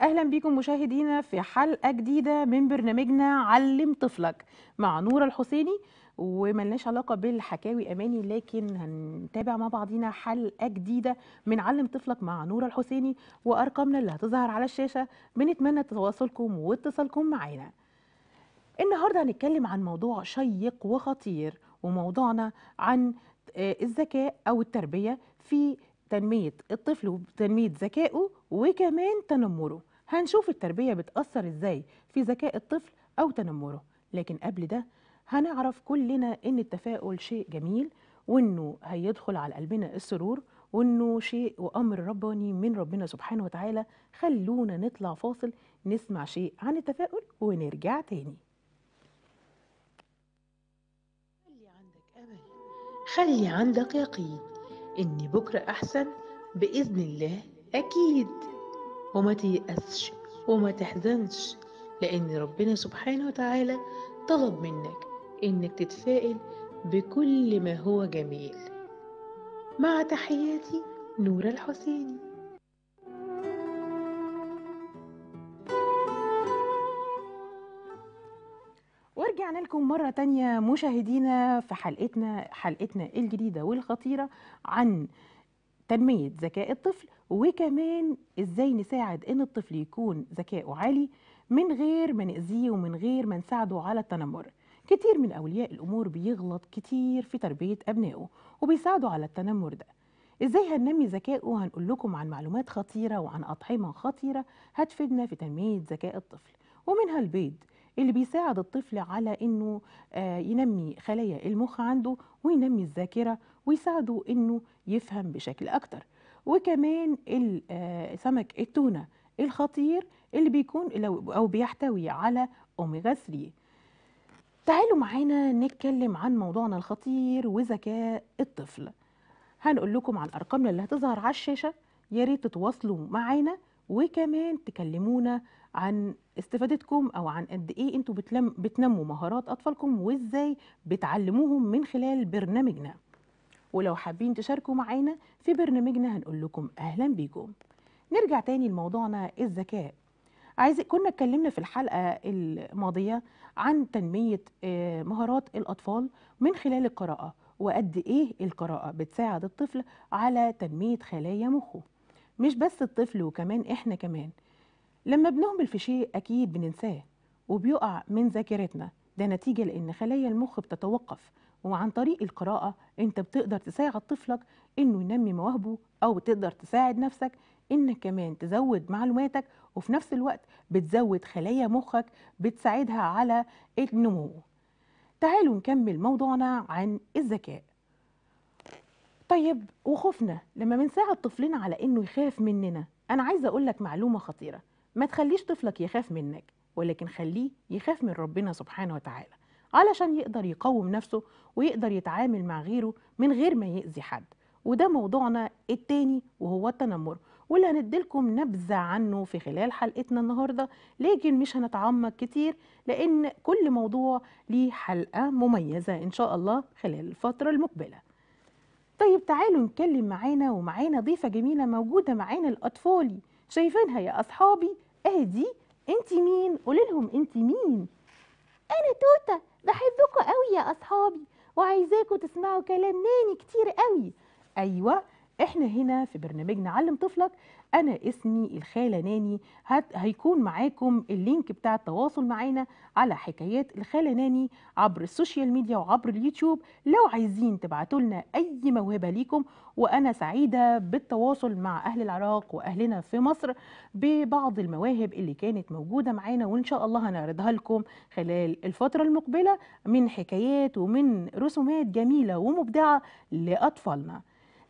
اهلا بيكم مشاهدينا في حلقه جديده من برنامجنا علم طفلك مع نوره الحسيني وملناش علاقه بالحكاوي اماني لكن هنتابع مع بعضينا حلقه جديده من علم طفلك مع نوره الحسيني وارقامنا اللي هتظهر على الشاشه بنتمنى تواصلكم واتصالكم معانا النهارده هنتكلم عن موضوع شيق وخطير وموضوعنا عن آه، الذكاء او التربيه في تنميه الطفل وتنميه ذكائه وكمان تنمره هنشوف التربية بتأثر إزاي في ذكاء الطفل أو تنمره لكن قبل ده هنعرف كلنا إن التفاؤل شيء جميل وإنه هيدخل على قلبنا السرور وإنه شيء وأمر رباني من ربنا سبحانه وتعالى خلونا نطلع فاصل نسمع شيء عن التفاؤل ونرجع تاني خلي عندك أمل خلي عندك يقين إن بكرة أحسن بإذن الله أكيد وما تيأسش وما تحزنش لأن ربنا سبحانه وتعالى طلب منك إنك تتفائل بكل ما هو جميل مع تحياتي نورة الحسيني ورجعنا لكم مرة تانية مشاهدينا في حلقتنا حلقتنا الجديدة والخطيرة عن تنمية ذكاء الطفل وكمان إزاي نساعد إن الطفل يكون ذكائه عالي من غير ما نأذيه ومن غير ما نساعده على التنمر كتير من أولياء الأمور بيغلط كتير في تربية أبنائه وبيساعدوا على التنمر ده إزاي هننمي ذكائه هنقول لكم عن معلومات خطيرة وعن أطعمة خطيرة هتفيدنا في تنمية ذكاء الطفل ومنها البيض اللي بيساعد الطفل على انه آه، ينمي خلايا المخ عنده وينمي الذاكره ويساعده انه يفهم بشكل أكتر وكمان آه، سمك التونة الخطير اللي بيكون أو بيحتوي على أوميغا 3 تعالوا معانا نتكلم عن موضوعنا الخطير وذكاء الطفل هنقول لكم على الأرقام اللي هتظهر على الشاشة يا ريت تتواصلوا معانا وكمان تكلمونا عن استفادتكم او عن قد ايه انتوا بتنموا مهارات اطفالكم وازاي بتعلموهم من خلال برنامجنا ولو حابين تشاركوا معانا في برنامجنا هنقول لكم أهلا بيكم نرجع تاني لموضوعنا الذكاء عايز كنا اتكلمنا في الحلقة الماضية عن تنمية آه، مهارات الأطفال من خلال القراءة وقد إيه القراءة بتساعد الطفل على تنمية خلايا مخه مش بس الطفل وكمان إحنا كمان لما بنهمل في شيء أكيد بننساه وبيقع من ذاكرتنا ده نتيجة لأن خلايا المخ بتتوقف وعن طريق القراءة أنت بتقدر تساعد طفلك إنه ينمي مواهبه أو تقدر تساعد نفسك إنك كمان تزود معلوماتك وفي نفس الوقت بتزود خلايا مخك بتساعدها على النمو تعالوا نكمل موضوعنا عن الذكاء طيب وخوفنا لما بنساعد طفلنا على إنه يخاف مننا أنا عايزة أقول لك معلومة خطيرة ما تخليش طفلك يخاف منك ولكن خليه يخاف من ربنا سبحانه وتعالى علشان يقدر يقوم نفسه ويقدر يتعامل مع غيره من غير ما يأذي حد وده موضوعنا التاني وهو التنمر واللي هنديلكم نبذة عنه في خلال حلقتنا النهاردة لكن مش هنتعمق كتير لأن كل موضوع ليه حلقة مميزة إن شاء الله خلال الفترة المقبلة طيب تعالوا نتكلم معانا ومعانا ضيفة جميلة موجودة معانا الأطفال شايفينها يا أصحابي أهدي انت مين قولي لهم انت مين انا توته بحبكم قوي يا أصحابي وعايزاكم تسمعوا كلام ناني كتير قوي أيوة إحنا هنا في برنامجنا علم طفلك انا اسمي الخاله ناني هت هيكون معاكم اللينك بتاع التواصل معانا على حكايات الخاله ناني عبر السوشيال ميديا وعبر اليوتيوب لو عايزين تبعتوا لنا اي موهبه ليكم وانا سعيده بالتواصل مع اهل العراق واهلنا في مصر ببعض المواهب اللي كانت موجوده معانا وان شاء الله هنعرضها لكم خلال الفتره المقبله من حكايات ومن رسومات جميله ومبدعه لاطفالنا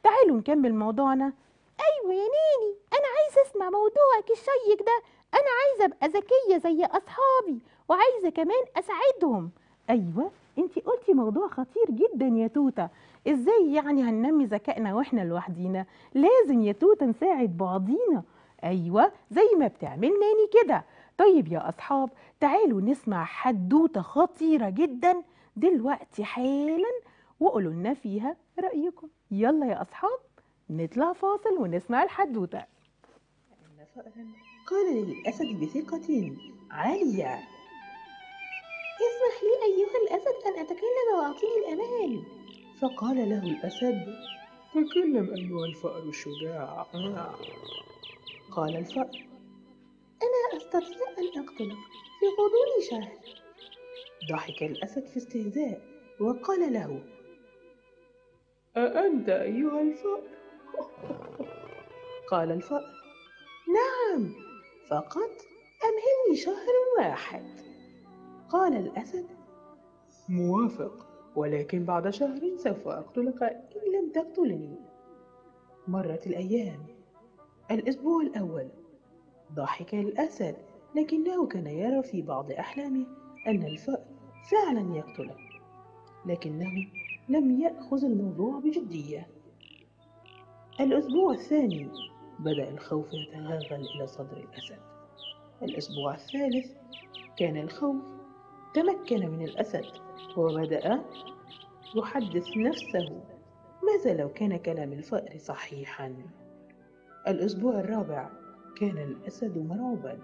تعالوا نكمل موضوعنا أيوة يا نيني أنا عايزة أسمع موضوعك الشيق ده أنا عايزة أبقى ذكية زي أصحابي وعايزة كمان أساعدهم أيوة أنت قلتي موضوع خطير جدا يا توتة إزاي يعني هننمي ذكائنا وإحنا لوحدينا لازم يا توتة نساعد بعضينا أيوة زي ما بتعمل ناني كده طيب يا أصحاب تعالوا نسمع حدوتة خطيرة جدا دلوقتي حالا وقولوا لنا فيها رأيكم يلا يا أصحاب نطلع فاصل ونسمع الحدوتة قال للأسد بثقة عالية اسمح لي أيها الأسد أن أتكلم وأعطيني الأمان فقال له الأسد تكلم أيها الفأر الشجاع قال الفأر أنا أستطيع أن أقتلك في غضون شهر ضحك الأسد في استهزاء وقال له أأنت أيها الفأر قال الفأر نعم فقط أمهلني شهر واحد قال الأسد موافق ولكن بعد شهر سوف أقتلك إن لم تقتلني مرت الأيام الأسبوع الأول ضحك الأسد لكنه كان يرى في بعض أحلامه أن الفأر فعلا يقتله لكنه لم يأخذ الموضوع بجدية الأسبوع الثاني بدأ الخوف يتغلغل إلى صدر الأسد الأسبوع الثالث كان الخوف تمكن من الأسد وبدأ يحدث نفسه ماذا لو كان كلام الفأر صحيحا الأسبوع الرابع كان الأسد مرعوبا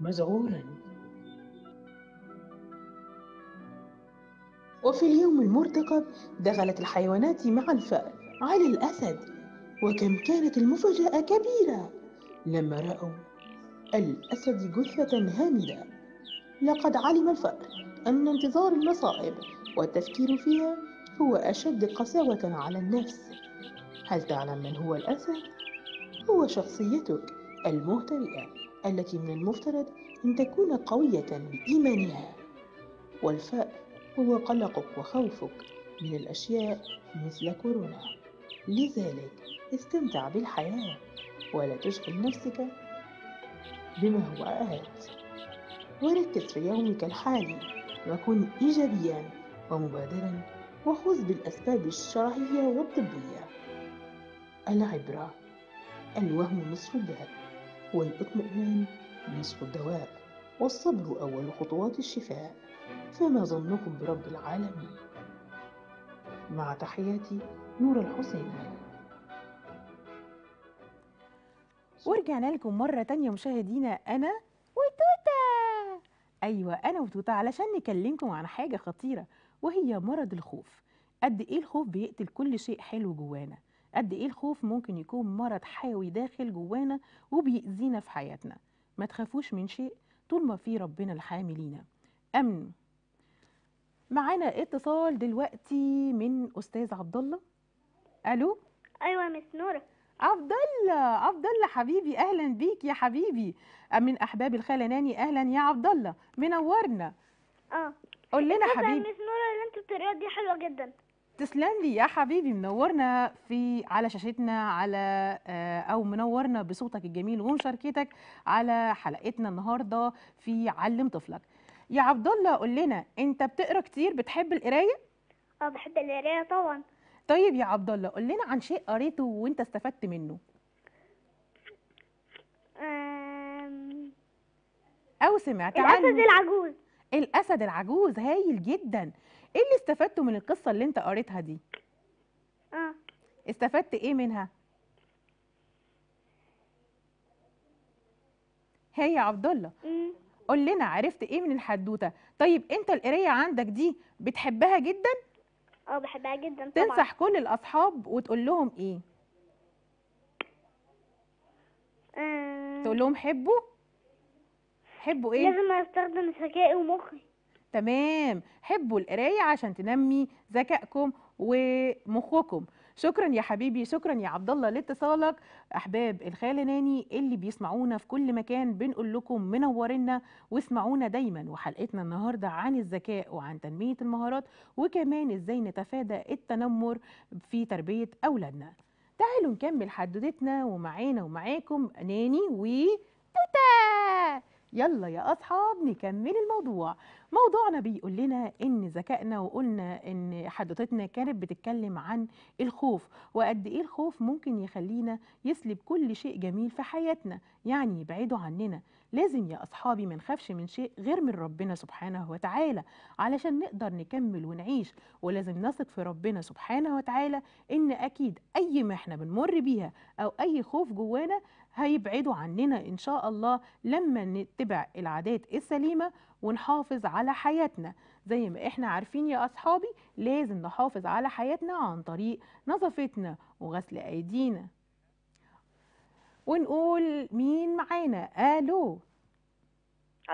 مزعورا وفي اليوم المرتقب دخلت الحيوانات مع الفأر على الأسد وكم كانت المفاجأة كبيرة لما رأوا الأسد جثة هامدة لقد علم الفأر أن انتظار المصائب والتفكير فيها هو أشد قساوة على النفس هل تعلم من هو الأسد؟ هو شخصيتك المهترئة التي من المفترض أن تكون قوية بإيمانها والفأر هو قلقك وخوفك من الأشياء مثل كورونا لذلك استمتع بالحياة ولا تشغل نفسك بما هو آت وركز في يومك الحالي وكن إيجابيا ومبادرا وخذ بالأسباب الشرعية والطبية العبرة الوهم نصف الداء والاطمئنان نصف الدواء والصبر أول خطوات الشفاء فما ظنكم برب العالمين مع تحياتي نور الحسين ورجعنا لكم مرة تانية مشاهدينا أنا وتوتا أيوة أنا وتوتا علشان نكلمكم عن حاجة خطيرة وهي مرض الخوف قد إيه الخوف بيقتل كل شيء حلو جوانا قد إيه الخوف ممكن يكون مرض حيوي داخل جوانا وبيأذينا في حياتنا ما تخافوش من شيء طول ما في ربنا الحامي لينا أمن معانا اتصال دلوقتي من استاذ عبد الله الو ايوه مس نوره عبد الله عبد الله حبيبي اهلا بيك يا حبيبي من احباب الخاله ناني اهلا يا عبد الله منورنا اه قول لنا حبيبي مس نوره اللي انت بتقريها دي حلوه جدا تسلم لي يا حبيبي منورنا في على شاشتنا على آه، او منورنا بصوتك الجميل ومشاركتك على حلقتنا النهارده في علم طفلك يا عبد الله قول لنا انت بتقرا كتير بتحب القرايه اه بحب القرايه طبعا طيب يا عبد الله قول لنا عن شيء قريته وانت استفدت منه او سمعت عنه الاسد العجوز الاسد العجوز هايل جدا ايه اللي استفدته من القصه اللي انت قريتها دي اه استفدت ايه منها هي يا عبد الله قول لنا عرفت ايه من الحدوته طيب انت القرايه عندك دي بتحبها جدا اه بحبها جدا طبعا تنصح كل الاصحاب وتقول لهم ايه أم... آه. تقول لهم حبوا حبوا ايه لازم استخدم ذكائي ومخي تمام حبوا القرايه عشان تنمي ذكائكم ومخكم شكرا يا حبيبي شكرا يا عبد الله لاتصالك احباب الخاله ناني اللي بيسمعونا في كل مكان بنقول لكم منورنا واسمعونا دايما وحلقتنا النهارده عن الذكاء وعن تنميه المهارات وكمان ازاي نتفادى التنمر في تربيه اولادنا تعالوا نكمل حدوتتنا ومعانا ومعاكم ناني و توتا يلا يا أصحاب نكمل الموضوع موضوعنا بيقول لنا إن ذكائنا وقلنا إن حدوتتنا كانت بتتكلم عن الخوف وقد إيه الخوف ممكن يخلينا يسلب كل شيء جميل في حياتنا يعني يبعده عننا لازم يا أصحابي ما نخافش من شيء غير من ربنا سبحانه وتعالى علشان نقدر نكمل ونعيش ولازم نثق في ربنا سبحانه وتعالى إن أكيد أي ما إحنا بنمر بيها أو أي خوف جوانا هيبعدوا عننا إن شاء الله لما نتبع العادات السليمة ونحافظ على حياتنا زي ما احنا عارفين يا أصحابي لازم نحافظ على حياتنا عن طريق نظافتنا وغسل أيدينا ونقول مين معانا ألو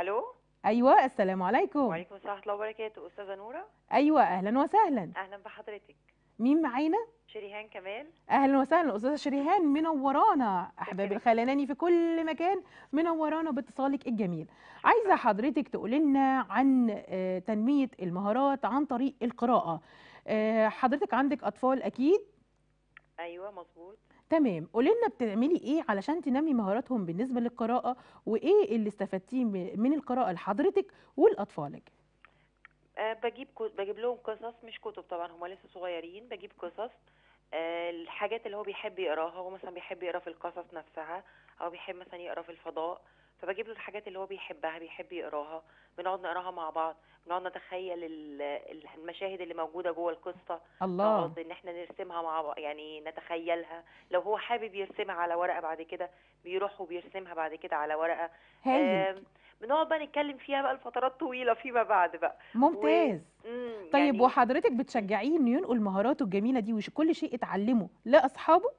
ألو ايوه السلام عليكم وعليكم السلام ورحمه الله وبركاته استاذه نوره ايوه اهلا وسهلا اهلا بحضرتك مين معانا؟ شريهان كمال اهلا وسهلا استاذه شريهان منورانا احباب الخلاناني في كل مكان منورانا باتصالك الجميل عايزه حضرتك تقولي لنا عن آه، تنميه المهارات عن طريق القراءه آه، حضرتك عندك اطفال اكيد ايوه مظبوط تمام قولي لنا بتعملي ايه علشان تنمي مهاراتهم بالنسبه للقراءه وايه اللي استفدتيه من القراءه لحضرتك ولاطفالك آه، بجيب بجيب لهم قصص مش كتب طبعا هم لسه صغيرين بجيب قصص آه، الحاجات اللي هو بيحب يقراها هو مثلا بيحب يقرا في القصص نفسها او بيحب مثلا يقرا في الفضاء فبجيب له الحاجات اللي هو بيحبها بيحب يقراها بنقعد نقراها مع بعض بنقعد نتخيل المشاهد اللي موجوده جوه القصه الله نقعد ان احنا نرسمها مع بعض يعني نتخيلها لو هو حابب يرسمها على ورقه بعد كده بيروح وبيرسمها بعد كده على ورقه هايل بنقعد بقى نتكلم فيها بقى لفترات طويله فيما بعد بقى ممتاز و... طيب يعني... وحضرتك بتشجعيه انه ينقل مهاراته الجميله دي وكل شيء اتعلمه لاصحابه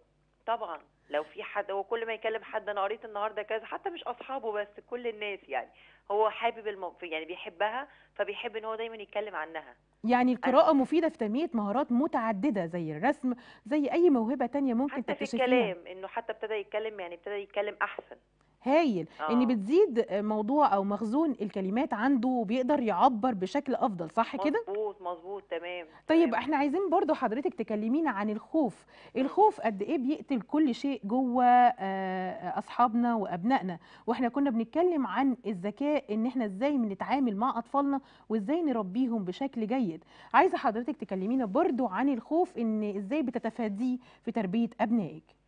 طبعا لو في حد هو كل ما يكلم حد انا قريت النهارده كذا حتى مش اصحابه بس كل الناس يعني هو حابب المو... يعني بيحبها فبيحب ان هو دايما يتكلم عنها يعني القراءة أنا... مفيدة في تنمية مهارات متعددة زي الرسم زي أي موهبة تانية ممكن تكتشفيها حتى في الكلام إنه حتى ابتدى يتكلم يعني ابتدى يتكلم أحسن هايل آه. ان بتزيد موضوع او مخزون الكلمات عنده وبيقدر يعبر بشكل افضل صح كده مظبوط مظبوط تمام طيب تمام. احنا عايزين برضو حضرتك تكلمينا عن الخوف الخوف قد ايه بيقتل كل شيء جوه آه، اصحابنا وابنائنا واحنا كنا بنتكلم عن الذكاء ان احنا ازاي بنتعامل مع اطفالنا وازاي نربيهم بشكل جيد عايزه حضرتك تكلمينا برضو عن الخوف ان ازاي بتتفاديه في تربيه ابنائك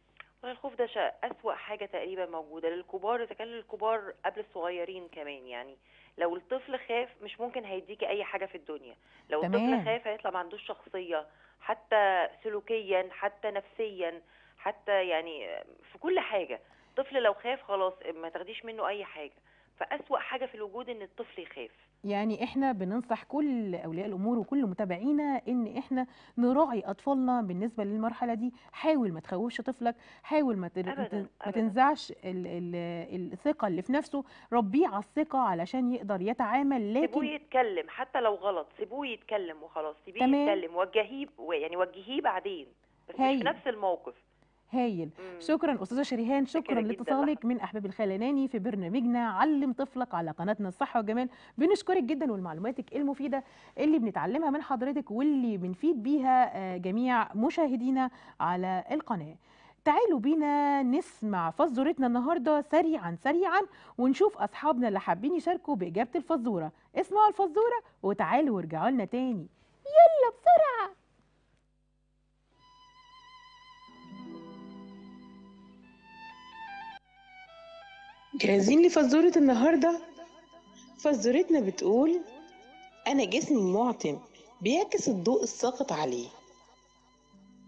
الخوف ده أسوأ حاجة تقريبا موجودة للكبار إذا كان للكبار قبل الصغيرين كمان يعني لو الطفل خاف مش ممكن هيديكي أي حاجة في الدنيا لو تمام. الطفل خاف هيطلع ما عندوش شخصية حتى سلوكيا حتى نفسيا حتى يعني في كل حاجة الطفل لو خاف خلاص ما تاخديش منه أي حاجة فأسوأ حاجة في الوجود إن الطفل يخاف يعني احنا بننصح كل اولياء الامور وكل متابعينا ان احنا نراعي اطفالنا بالنسبه للمرحله دي حاول ما تخوفش طفلك حاول ما أبداً ما تنزعش ال ال الثقه اللي في نفسه ربيه على الثقه علشان يقدر يتعامل لكن سيبوه يتكلم حتى لو غلط سيبوه يتكلم وخلاص سيبيه يتكلم وجهيه يعني وجهيه بعدين بس هي. مش في نفس الموقف هايل مم. شكرا استاذه شريهان شكرا لاتصالك من احباب الخلاناني في برنامجنا علم طفلك على قناتنا الصحه والجمال بنشكرك جدا والمعلوماتك المفيده اللي بنتعلمها من حضرتك واللي بنفيد بيها آه، جميع مشاهدينا على القناه تعالوا بينا نسمع فزورتنا النهارده سريعا سريعا ونشوف اصحابنا اللي حابين يشاركوا باجابه الفزوره اسمعوا الفزوره وتعالوا وارجعوا لنا تاني يلا بسرعه جاهزين لفزورة النهاردة؟ فزورتنا بتقول أنا جسمي معتم بيعكس الضوء الساقط عليه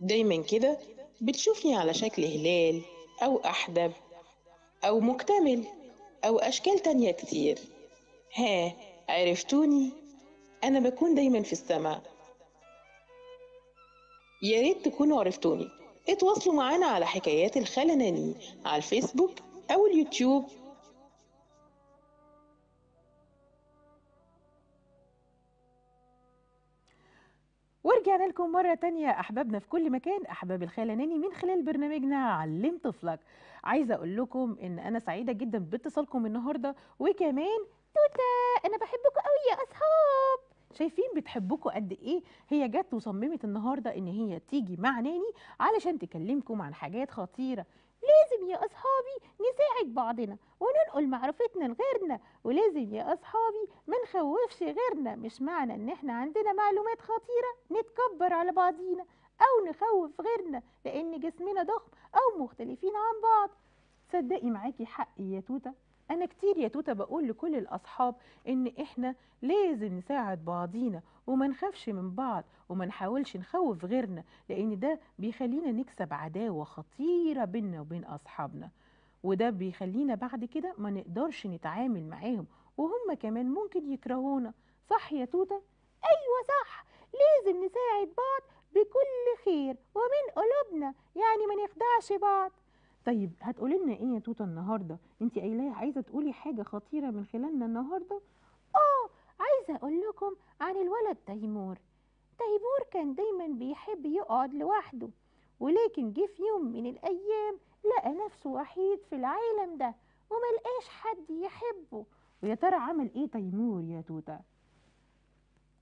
دايما كده بتشوفني على شكل هلال أو أحدب أو مكتمل أو أشكال تانية كتير ها عرفتوني؟ أنا بكون دايما في السماء يا ريت تكونوا عرفتوني اتواصلوا معانا على حكايات الخلناني على الفيسبوك أو اليوتيوب ورجعنا لكم مرة تانية أحبابنا في كل مكان أحباب الخالة ناني من خلال برنامجنا علم طفلك عايزة أقول لكم إن أنا سعيدة جدا باتصالكم النهاردة وكمان توتة أنا بحبكم قوي يا أصحاب شايفين بتحبكم قد ايه هي جت وصممت النهارده ان هي تيجي مع ناني علشان تكلمكم عن حاجات خطيره لازم يا أصحابي نساعد بعضنا وننقل معرفتنا لغيرنا ولازم يا أصحابي ما نخوفش غيرنا مش معنى إن إحنا عندنا معلومات خطيرة نتكبر على بعضينا أو نخوف غيرنا لأن جسمنا ضخم أو مختلفين عن بعض صدقي معاكي حقي يا توتة انا كتير يا توته بقول لكل الاصحاب ان احنا لازم نساعد بعضينا وما نخافش من بعض وما نحاولش نخوف غيرنا لان ده بيخلينا نكسب عداوه خطيره بينا وبين اصحابنا وده بيخلينا بعد كده ما نقدرش نتعامل معاهم وهم كمان ممكن يكرهونا صح يا توته ايوه صح لازم نساعد بعض بكل خير ومن قلوبنا يعني ما نخدعش بعض طيب هتقولي لنا ايه يا توته النهارده انت قايله عايزه تقولي حاجه خطيره من خلالنا النهارده اه عايزه اقول لكم عن الولد تيمور تيمور كان دايما بيحب يقعد لوحده ولكن جه في يوم من الايام لقى نفسه وحيد في العالم ده وملقاش حد يحبه ويا ترى عمل ايه تيمور يا توته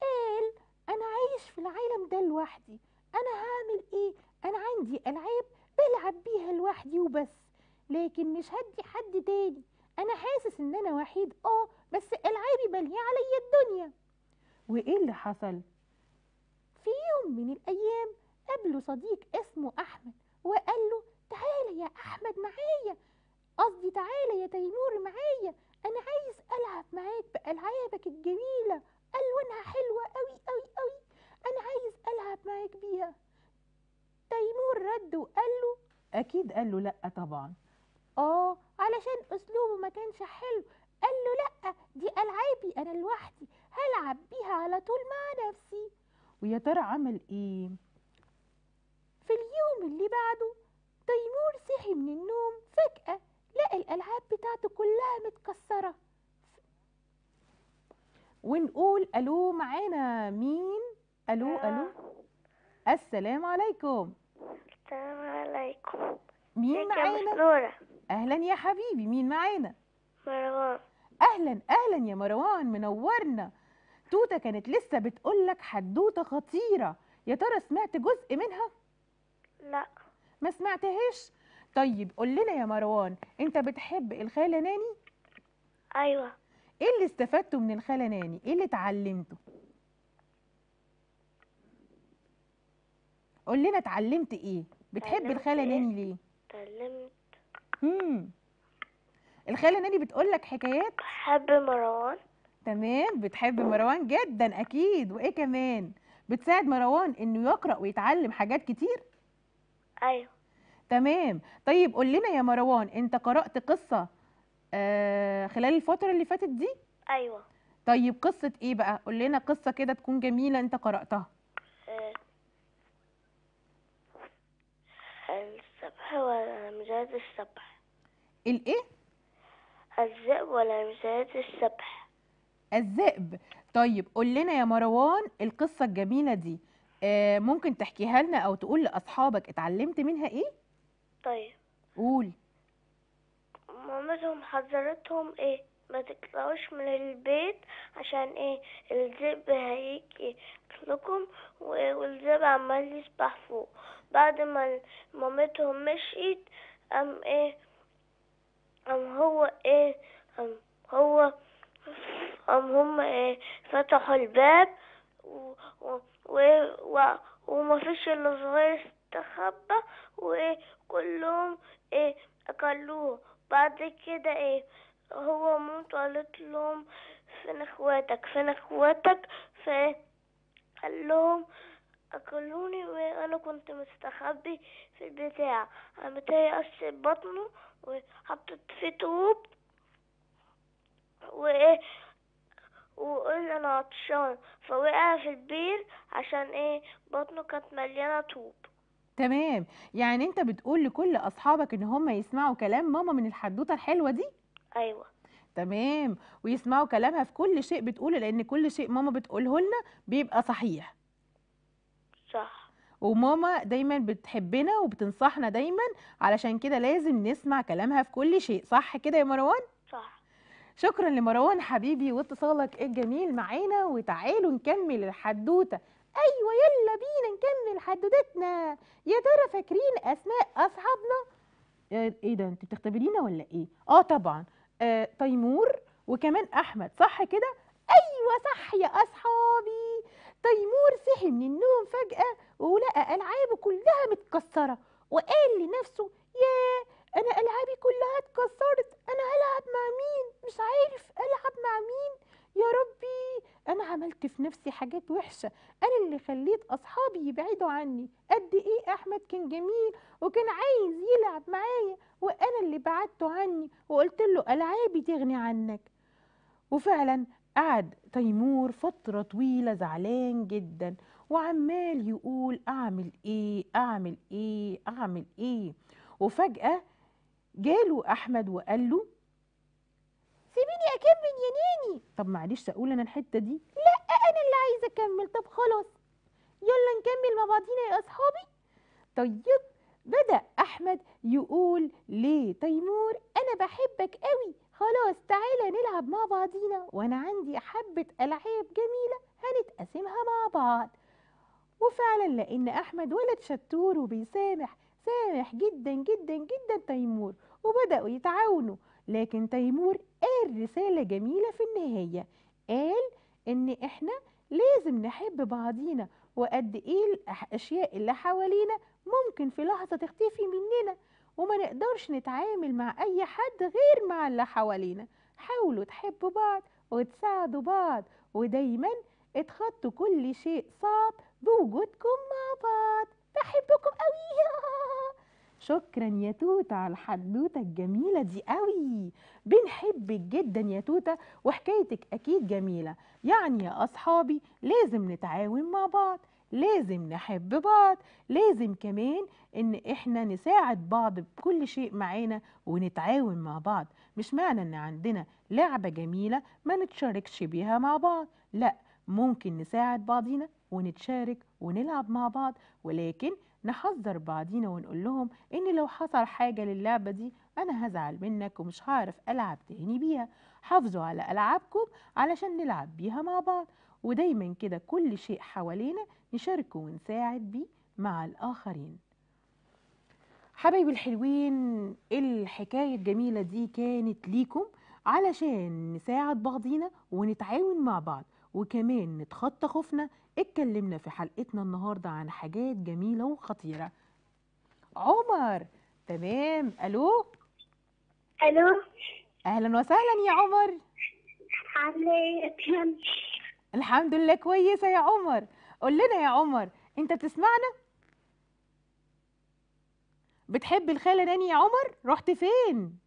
قال انا عايش في العالم ده لوحدي انا هعمل ايه انا عندي العاب بلعب بيها لوحدي وبس لكن مش هدي حد تاني انا حاسس ان انا وحيد اه بس العابي ملهيه عليا الدنيا وايه اللي حصل في يوم من الايام قابله صديق اسمه احمد وقال له تعالى يا احمد معايا قصدي تعالى يا تيمور معايا انا عايز العب معاك بالعابك الجميله الوانها حلوه قوي قوي قوي انا عايز العب معاك بيها تيمور رد وقال له اكيد قال له لا طبعا اه علشان اسلوبه ما كانش حلو قال له لا دي العابي انا لوحدي هلعب بيها على طول مع نفسي ويا ترى عمل ايه في اليوم اللي بعده تيمور صحي من النوم فجأة لقى الألعاب بتاعته كلها متكسرة ونقول ألو معانا مين ألو ألو السلام عليكم السلام عليكم مين معانا نورة اهلا يا حبيبي مين معانا مروان اهلا اهلا يا مروان منورنا توته كانت لسه بتقول لك حدوته خطيره يا ترى سمعت جزء منها لا ما سمعتهاش طيب قول لنا يا مروان انت بتحب الخاله ناني ايوه ايه اللي استفدته من الخاله ناني ايه اللي اتعلمته قول لنا اتعلمت ايه بتحب الخاله ايه؟ ناني ليه اتعلمت الخاله ناني بتقول لك حكايات بحب مروان تمام بتحب مروان جدا اكيد وايه كمان بتساعد مروان انه يقرا ويتعلم حاجات كتير ايوه تمام طيب قول لنا يا مروان انت قرات قصه آه خلال الفتره اللي فاتت دي ايوه طيب قصه ايه بقى قول لنا قصه كده تكون جميله انت قراتها الذئب ولا مجاز السبح الايه الذئب ولا مجاهد السبح الذئب طيب قول لنا يا مروان القصة الجميلة دي آه ممكن تحكيها لنا او تقول لاصحابك اتعلمت منها ايه طيب قول مامتهم حذرتهم ايه ما تطلعوش من البيت عشان ايه الذئب هيجي لكم والذئب عمال يسبح فوق بعد ما مامتهم مشيت ام ايه ام هو ايه ام هو ام هم ايه فتحوا الباب و, و, و ومفيش الا صغير استخبى وايه كلهم ايه اكلوه بعد كده ايه هو موت وقالت لهم فين اخواتك فين اخواتك فقال لهم اكلوني وانا كنت مستخبي في البتاع قامت هي قصت بطنه وحطت فيه طوب وايه وقل انا عطشان فوقع في البير عشان ايه بطنه كانت مليانه طوب تمام يعني انت بتقول لكل اصحابك ان هم يسمعوا كلام ماما من الحدوته الحلوه دي ايوه تمام ويسمعوا كلامها في كل شيء بتقوله لان كل شيء ماما بتقوله لنا بيبقى صحيح صح وماما دايما بتحبنا وبتنصحنا دايما علشان كده لازم نسمع كلامها في كل شيء صح كده يا مروان صح شكرا لمروان حبيبي واتصالك الجميل معانا وتعالوا نكمل الحدوته ايوه يلا بينا نكمل حدوتتنا يا ترى فاكرين اسماء اصحابنا آه، ايه ده انت بتختبرينا ولا ايه اه طبعا آه، تيمور وكمان احمد صح كده ايوه صح يا اصحابي تيمور صحي من النوم فجاه ولقى العابه كلها متكسره وقال لنفسه ياه انا العابي كلها اتكسرت انا هلعب مع مين مش عارف العب مع مين يا ربي انا عملت في نفسي حاجات وحشه انا اللي خليت اصحابي يبعدوا عني قد ايه احمد كان جميل وكان عايز يلعب معايا وانا اللي بعدته عني وقلت له العابي تغني عنك وفعلا قعد تيمور فتره طويله زعلان جدا وعمال يقول اعمل ايه اعمل ايه اعمل ايه وفجاه جاله احمد وقال له سيبيني اكمل يا نيني طب معلش اقول انا الحته دي لا انا اللي عايزه اكمل طب خلاص يلا نكمل مع بعضينا يا اصحابي طيب بدا احمد يقول ليه تيمور انا بحبك قوي خلاص تعالى نلعب مع بعضينا وانا عندي حبه العاب جميله هنتقسمها مع بعض وفعلا لان احمد ولد شطور وبيسامح سامح جدا جدا جدا تيمور وبداوا يتعاونوا لكن تيمور قال رسالة جميلة في النهاية قال إن إحنا لازم نحب بعضينا وقد إيه الأشياء اللي حوالينا ممكن في لحظة تختفي مننا وما نقدرش نتعامل مع أي حد غير مع اللي حوالينا حاولوا تحبوا بعض وتساعدوا بعض ودايما اتخطوا كل شيء صعب بوجودكم مع بعض بحبكم قوي شكرا يا توتة على الحدوتة الجميلة دي قوي بنحبك جدا يا توتة وحكايتك أكيد جميلة يعني يا أصحابي لازم نتعاون مع بعض لازم نحب بعض لازم كمان ان احنا نساعد بعض بكل شيء معانا ونتعاون مع بعض مش معنى ان عندنا لعبة جميلة ما نتشاركش بيها مع بعض لا ممكن نساعد بعضينا ونتشارك ونلعب مع بعض ولكن نحذر بعضينا ونقول لهم ان لو حصل حاجه للعبه دي انا هزعل منك ومش هعرف العب تاني بيها حافظوا على العابكم علشان نلعب بيها مع بعض ودايما كده كل شيء حوالينا نشاركه ونساعد بيه مع الاخرين حبايبي الحلوين الحكايه الجميله دي كانت ليكم علشان نساعد بعضينا ونتعاون مع بعض وكمان نتخطى خوفنا اتكلمنا في حلقتنا النهارده عن حاجات جميله وخطيره عمر تمام الو الو اهلا وسهلا يا عمر إيه الحمد لله كويسه يا عمر قول لنا يا عمر انت بتسمعنا بتحب الخاله ناني يا عمر رحت فين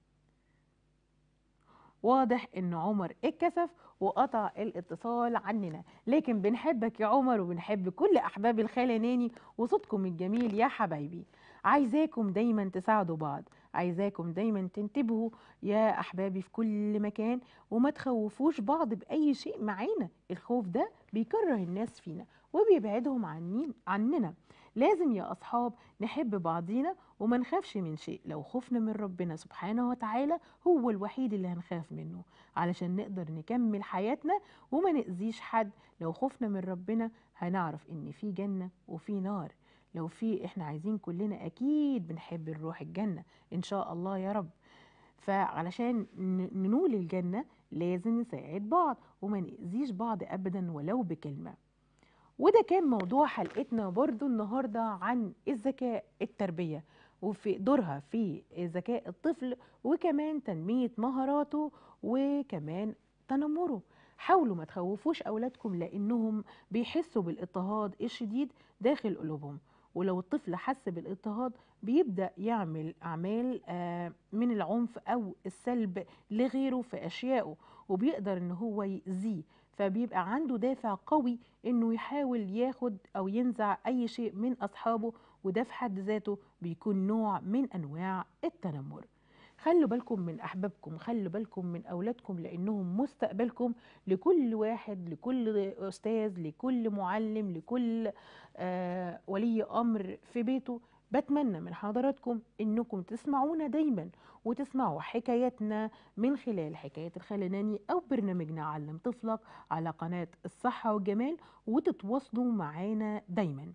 واضح ان عمر اتكسف وقطع الاتصال عننا لكن بنحبك يا عمر وبنحب كل أحباب ناني وصوتكم الجميل يا حبايبي عايزاكم دايما تساعدوا بعض عايزاكم دايما تنتبهوا يا أحبابي في كل مكان وما تخوفوش بعض بأي شيء معانا الخوف ده بيكره الناس فينا وبيبعدهم عن عننا لازم يا أصحاب نحب بعضينا وما نخافش من شيء لو خفنا من ربنا سبحانه وتعالى هو الوحيد اللي هنخاف منه علشان نقدر نكمل حياتنا وما نأذيش حد لو خفنا من ربنا هنعرف إن في جنة وفي نار لو في إحنا عايزين كلنا أكيد بنحب نروح الجنة إن شاء الله يا رب فعلشان ننول الجنة لازم نساعد بعض وما نأذيش بعض أبدا ولو بكلمة وده كان موضوع حلقتنا برضو النهاردة عن الذكاء التربية وفي دورها في ذكاء الطفل وكمان تنمية مهاراته وكمان تنمره حاولوا ما تخوفوش أولادكم لأنهم بيحسوا بالاضطهاد الشديد داخل قلوبهم ولو الطفل حس بالاضطهاد بيبدأ يعمل أعمال آه، من العنف أو السلب لغيره في أشيائه وبيقدر إن هو يأذيه فبيبقى عنده دافع قوي إنه يحاول ياخد أو ينزع أي شيء من أصحابه وده في حد ذاته بيكون نوع من أنواع التنمر خلوا بالكم من احبابكم خلوا بالكم من اولادكم لانهم مستقبلكم لكل واحد لكل استاذ لكل معلم لكل آه ولي امر في بيته بتمنى من حضراتكم انكم تسمعونا دايما وتسمعوا حكاياتنا من خلال حكاية الخلناني او برنامجنا علم طفلك على قناة الصحة والجمال وتتواصلوا معانا دايما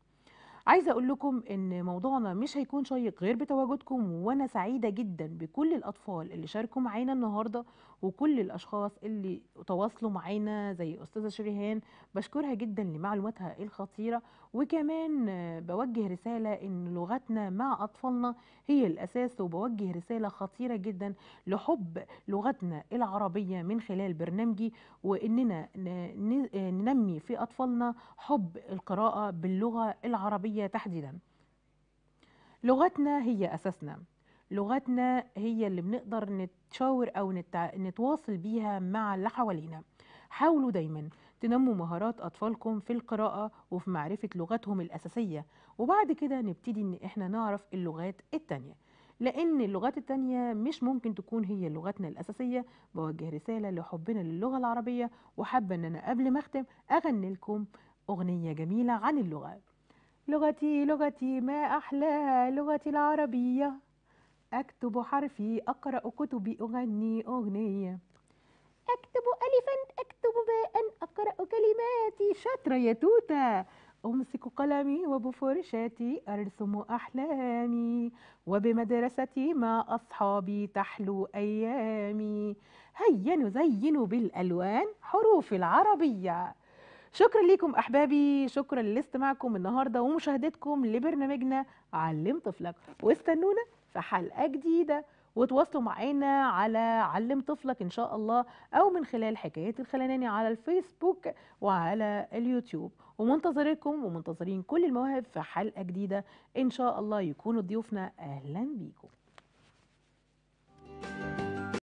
عايزه اقول لكم ان موضوعنا مش هيكون شيق غير بتواجدكم وانا سعيده جدا بكل الاطفال اللي شاركوا معانا النهارده وكل الاشخاص اللي تواصلوا معانا زي استاذه شريهان بشكرها جدا لمعلوماتها الخطيره وكمان بوجه رساله ان لغتنا مع اطفالنا هي الاساس وبوجه رساله خطيره جدا لحب لغتنا العربيه من خلال برنامجي واننا ننمي في اطفالنا حب القراءه باللغه العربيه تحديدا لغتنا هي اساسنا لغتنا هي اللي بنقدر نت نتشاور أو نتواصل بيها مع اللي حوالينا حاولوا دايما تنموا مهارات أطفالكم في القراءة وفي معرفة لغتهم الأساسية وبعد كده نبتدي إن إحنا نعرف اللغات التانية لأن اللغات التانية مش ممكن تكون هي لغتنا الأساسية بوجه رسالة لحبنا للغة العربية وحابة إن أنا قبل ما أختم أغني لكم أغنية جميلة عن اللغة لغتي لغتي ما أحلاها لغتي العربية أكتب حرفي أقرأ كتبي أغني أغنية أكتب ألفا أكتب باء أقرأ كلماتي شاطرة يا توتة أمسك قلمي وبفرشتي أرسم أحلامي وبمدرستي مع أصحابي تحلو أيامي هيا نزين بالألوان حروف العربية شكرا لكم أحبابي شكرا لاستماعكم النهاردة ومشاهدتكم لبرنامجنا علم طفلك واستنونا في حلقة جديدة وتواصلوا معانا على علم طفلك ان شاء الله او من خلال حكايات الخلاناني على الفيسبوك وعلى اليوتيوب ومنتظركم ومنتظرين كل المواهب في حلقه جديده ان شاء الله يكونوا ضيوفنا اهلا بيكم